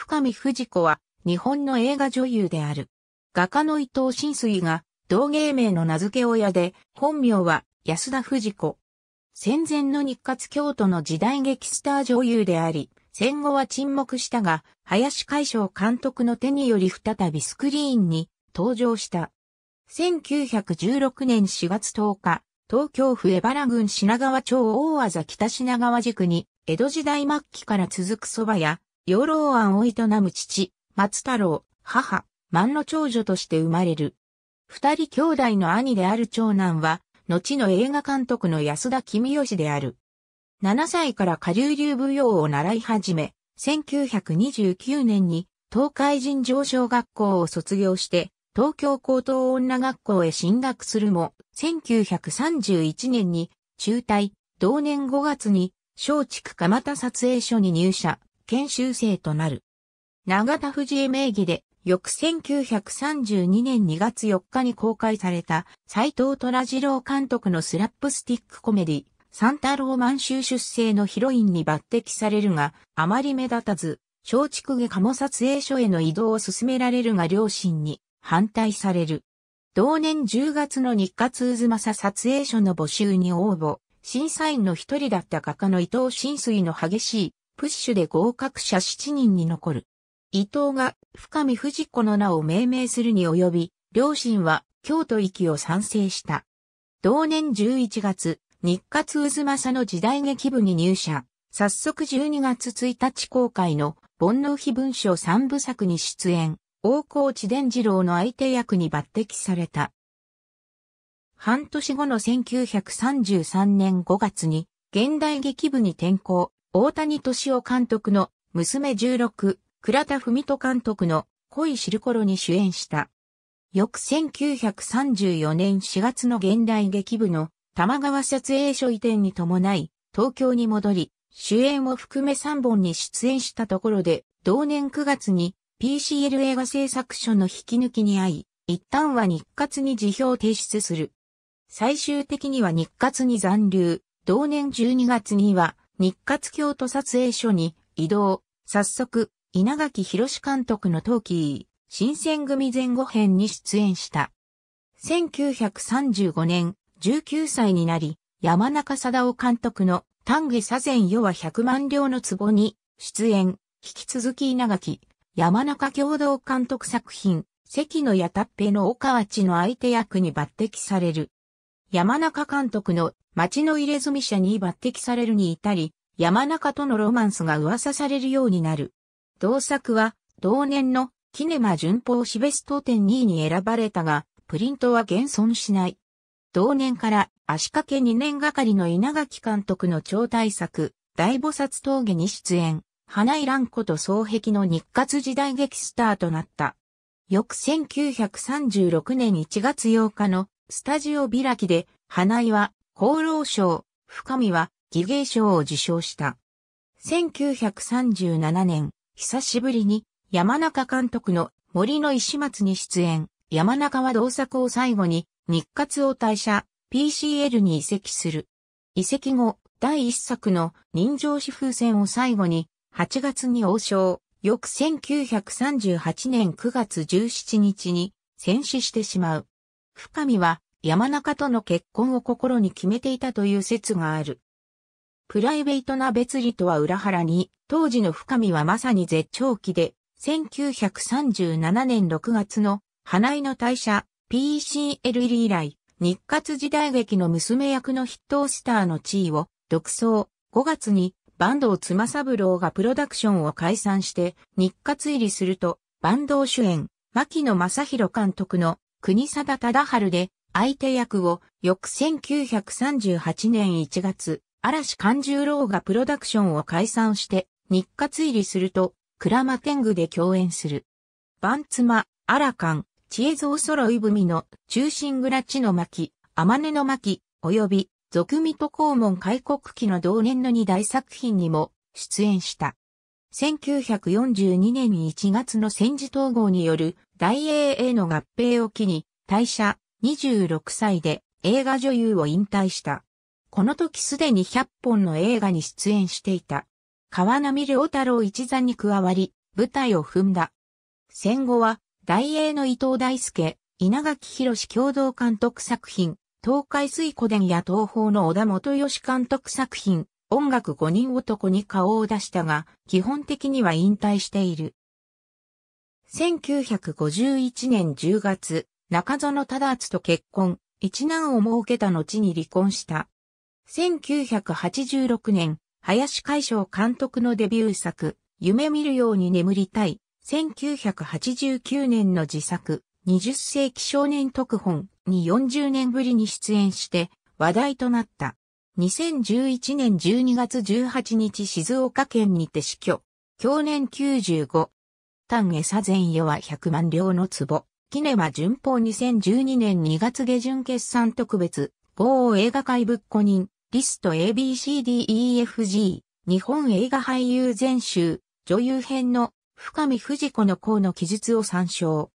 深見藤子は日本の映画女優である。画家の伊藤新水が同芸名の名付け親で本名は安田藤子。戦前の日活京都の時代劇スター女優であり、戦後は沈黙したが、林海将監督の手により再びスクリーンに登場した。1916年4月10日、東京府江原郡品川町大和北品川宿に、江戸時代末期から続く蕎麦屋、養老庵を営む父、松太郎、母、万の長女として生まれる。二人兄弟の兄である長男は、後の映画監督の安田公義である。七歳から下流流舞踊を習い始め、1929年に東海人上昇学校を卒業して、東京高等女学校へ進学するも、1931年に中退、同年5月に、松竹蒲田撮影所に入社。研修生となる。永田藤江名義で、翌1932年2月4日に公開された、斎藤虎次郎監督のスラップスティックコメディ、三太郎満州出生のヒロインに抜擢されるが、あまり目立たず、松竹下鴨撮影所への移動を進められるが両親に反対される。同年10月の日活渦政撮影所の募集に応募、審査員の一人だった画家の伊藤浸水の激しいプッシュで合格者7人に残る。伊藤が深見藤子の名を命名するに及び、両親は京都行きを賛成した。同年11月、日活渦政の時代劇部に入社。早速12月1日公開の煩悩碑文書3部作に出演、大河内伝次郎の相手役に抜擢された。半年後の1933年5月に現代劇部に転校、大谷敏夫監督の娘16、倉田文人監督の恋知る頃に主演した。翌1934年4月の現代劇部の玉川撮影所移転に伴い、東京に戻り、主演を含め3本に出演したところで、同年9月に PCL 映画制作所の引き抜きに遭い、一旦は日活に辞表を提出する。最終的には日活に残留、同年12月には日活京都撮影所に移動、早速、稲垣博監督のトーキー、新選組前後編に出演した。1935年、19歳になり、山中貞夫監督の丹下左前世は百万両の壺に出演、引き続き稲垣、山中共同監督作品、関の矢たっぺの岡町の相手役に抜擢される。山中監督の町の入れ墨者に抜擢されるに至り、山中とのロマンスが噂されるようになる。同作は、同年のキネマ旬報誌ベスト10 2位に選ばれたが、プリントは現存しない。同年から足掛け2年がかりの稲垣監督の超大作、大菩薩峠に出演、花井蘭子と双璧の日活時代劇スターとなった。翌1936年1月8日のスタジオ開きで、花井は厚労省、深見は、技芸賞を受賞した。1937年、久しぶりに、山中監督の森の石松に出演、山中は同作を最後に、日活を退社、PCL に移籍する。移籍後、第一作の人情史風船を最後に、8月に王将、翌1938年9月17日に、戦死してしまう。深見は、山中との結婚を心に決めていたという説がある。プライベートな別離とは裏腹に、当時の深見はまさに絶頂期で、1937年6月の花井の退社 PCL 入り以来、日活時代劇の娘役の筆頭スターの地位を独走。5月に坂東妻三郎がプロダクションを解散して日活入りすると、坂東主演、牧野正宏監督の国定忠春で相手役を翌1938年1月、嵐勘十郎がプロダクションを解散して日活入りすると、倉間天狗で共演する。番妻、荒勘、知恵蔵揃い文の中心蔵地の巻、天音の巻、及び俗味と公門開国記の同年の二大作品にも出演した。1942年1月の戦時統合による大英への合併を機に、退社、26歳で映画女優を引退した。この時すでに100本の映画に出演していた。川波良太郎一座に加わり、舞台を踏んだ。戦後は、大英の伊藤大輔、稲垣博共同監督作品、東海水湖伝や東方の小田元義監督作品、音楽五人男に顔を出したが、基本的には引退している。1951年10月、中園忠厚と結婚、一男を設けた後に離婚した。1986年、林海翔監督のデビュー作、夢見るように眠りたい。1989年の自作、20世紀少年特本に40年ぶりに出演して話題となった。2011年12月18日静岡県にて死去。去年95。丹下左前夜は100万両の壺。キネマ順報2012年2月下旬決算特別、豪映画界ぶっこ人、リスト ABCDEFG、日本映画俳優全集、女優編の深見藤子の項の記述を参照。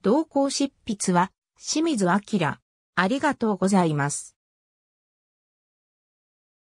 同行執筆は清水明。ありがとうございます。